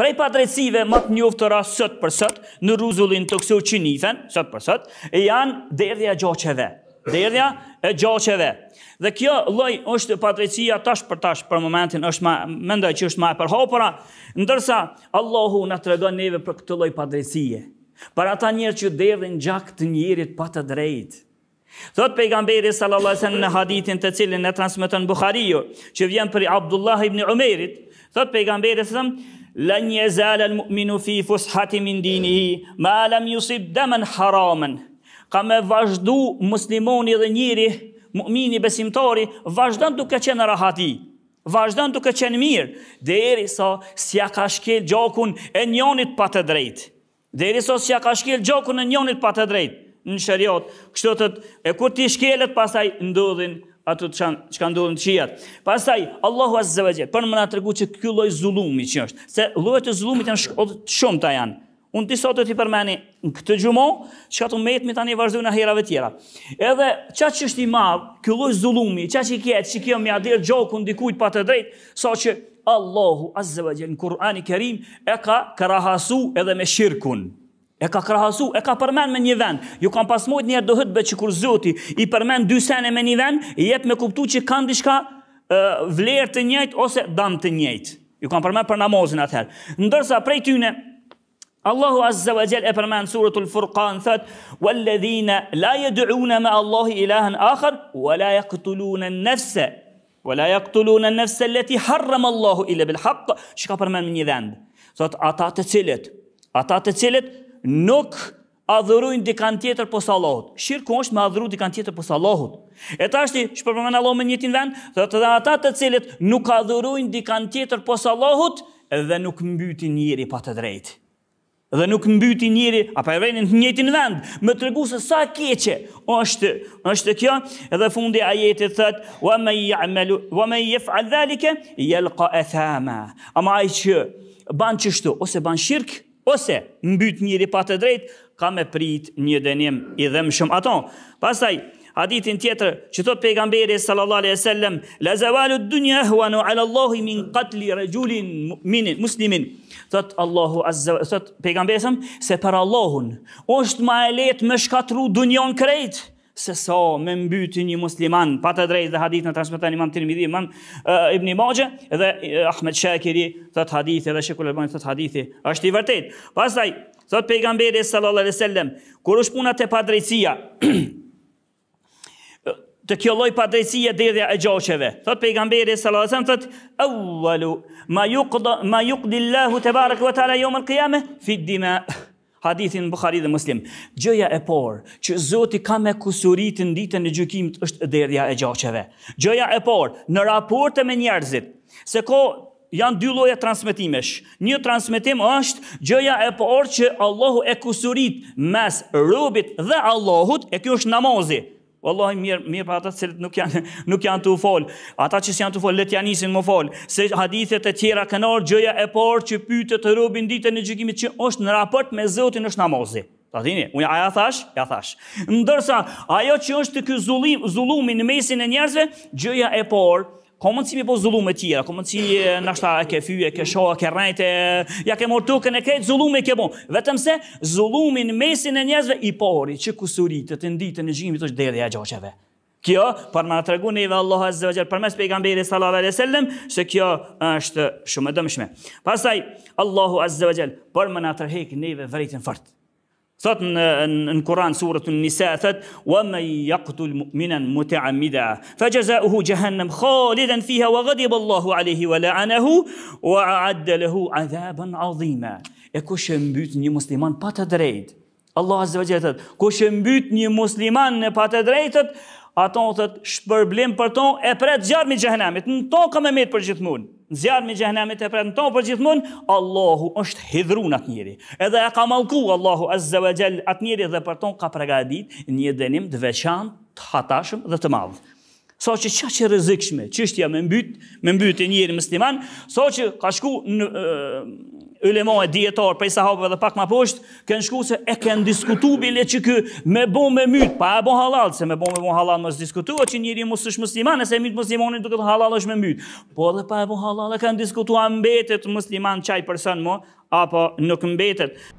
prej padrejtësive më të njoftura sot për sot në rruzullin të kësu sot për sot, janë derdhja gjoqeve. Derdhja e gjoqeve. Dhe kjo lloj është padrejtësia tash për tash për momentin është më mendoj që është më e përhapura, ndërsa Allahu na tregon neve për këtë lloj padrejtësie. Për ata njerëz që derdhin gjak të njerit pa të drejtë. Thot pejgamberi sallallahu alaihi në hadithin të cilin e transmeton Buhariu, që vjen për Abdullah ibn Umerit, thot pejgamberi sallallahu lën jezale lë mu'minu fi fushati min dinihi, ma lem jusib dëmen haramen. Ka me vazhdu muslimoni dhe njëri, mu'mini besimtari, vazhdan duke qenë rahati, vazhdan duke qenë mirë, dhe eri sa si a ka shkel gjokun e njonit pa të drejtë. Dhe eri sa si a ka shkel gjokun e njonit pa të drejtë, në shëriot, kështotët, e kur ti shkelet pasaj ndodhin ato të kanë që kanë ndodhur të qiell. Pastaj Allahu azza wa jalla, po më na tregu që ky lloj zullumi që është, se llojet e zullumit janë shumë të janë. Unë disa të ti përmeni në këtë gjumo, që të metë mi tani vazhdojnë në herave tjera. Edhe qa që është i madhë, kjo loj zulumi, qa që i kjetë, që kjo mja dirë gjokë në dikujt pa të drejtë, sa që Allahu Azzeva Gjellë në Kur'an Kerim e ka karahasu edhe me shirkun e ka krahasu, e ka përmen me një vend. Ju kam pasmojt njerë do hëtë be që kur zoti i përmen dy sene me një vend, i jep me kuptu që kanë dishka vlerë të njëjtë ose dam të njëjtë. Ju kam përmen për namazin atëherë. Ndërsa prej tyne, Allahu Azza wa Jel e përmen suratul Furqan thët, Walledhina la jedu'una me Allahi ilahën akër, Wala jaktuluna nëfse, Wala jaktuluna nëfse leti harram Allahu ile bil haqë, që ka përmen me një vend. Thot, ata të cilit, ata të cilit, nuk adhurojnë dikant tjetër pos Allahut. Shirku është me adhuru dikant tjetër pos Allahut. E tashti, që përpërmën Allah me njëtin vend, dhe të dhe ata të cilët nuk adhurojnë dikant tjetër pos Allahut, dhe nuk mbyti njëri pa të drejtë. Dhe nuk mbyti njëri, apo e vrenin të njëtin vend, me të regu se sa keqe, është, është kjo, edhe fundi ajetit thëtë, wa me jef al dhalike, jelka e thama. Ama ajë që ban qështu, ose ban shirkë, ose mbyt njëri pa të drejt, ka me prit një dënim i dhëmshëm. Ato, pastaj, hadithin tjetër që thot pejgamberi sallallahu alaihi wasallam, la zawalu ad-dunya huwa anu ala Allahi min qatli rajulin min muslimin. Thot Allahu azza thot pejgamberi se për Allahun është më e lehtë më shkatru dunjon krejt se sa me mbyti një musliman, pa të drejt dhe hadith në transmitan imam të një imam uh, Ibni Maje, dhe uh, Ahmed Shakiri, të të hadithi, dhe Shekul Elbani, të të hadithi, është i vërtet. Pasaj, thot pejgamberi sallallahu alaihi wasallam, kur është puna te padrejtësia, të kjo lloj dhe dhe e gjoqeve. Thot pejgamberi sallallahu alaihi wasallam, thot awwalu ma yuqda ma yuqdi Allahu tebaraka ve taala yawm al-qiyamah fi dima. hadithin Bukhari dhe Muslim. Gjëja e parë që Zoti ka me në ditën e gjykimit është derdhja e gjaqeve. Gjëja e parë në raporte me njerëzit, se ko janë dy lloje transmetimesh. Një transmetim është gjëja e parë që Allahu e kusurit mes robit dhe Allahut, e kjo është namazi. Wallahi mirë, mirë pa ata që nuk janë nuk janë të ufol. Ata që janë të ufol, let janë nisin më fol. Se hadithet e tjera kanë or gjëja e parë që pyetë të robi ditën e gjykimit që është në raport me Zotin është namazi. Ta dini, unë aja thash, ja thash. Ndërsa ajo që është ky zullim, zullumi në mesin e njerëzve, gjëja e por, ka mundësi po me po zullume të tjera, ka mundësi nashta e ke fyje, ke shoa, ke rajte, ja ke mor tukën e krejt zullume ke bon. Vetëm se zullumin mesin e njëzve i pari që kusurit, të të nditë, në gjimit, është dhe e gjoqeve. Kjo, për më në tregu neve Allah e zëvëgjer, për mes pejgamberi sallallahu alaihi sallam, se kjo është shumë e dëmshme. Pasaj, Allahu e zëvëgjer, për më në tërhek neve vëritin fërtë. Thot në në Kur'an surën An-Nisa thot: "Wa man yaqtul mu'mina muta'ammida fa jazaohu jahannam khalidan fiha wa ghadiba Allahu alayhi wa la'anahu wa a'adda lahu 'azima." E kush e mbyt një musliman pa të drejtë, Allahu Azza wa Jalla thot: mbyt një musliman pa të drejtë, ato thëtë shpërblim për to e pret zjarmi i xhenemit në tokë e mitë për gjithmonë në zjarmi e xhenemit e pret në tokë për gjithmonë Allahu është në atë njerëj edhe e ka mallku Allahu azza wa jall atë njerëj dhe për to ka përgatit një denim të veçan, të hatashëm dhe të madh So që që që rëzikshme, që ështëja me mbytë, me mbytë njëri mësliman, so që ka shku në, ulema e për prej sahabeve dhe pak më poshtë kanë shkuar se e kanë diskutuar bile që ky me bo me myt, pa e bo halal, se me bo me bon halal mos o që njëri mos është musliman, nëse mit muslimani duket halal është me myt. Po edhe pa e bo halal e kanë diskutuar mbetet musliman çaj person më apo nuk mbetet.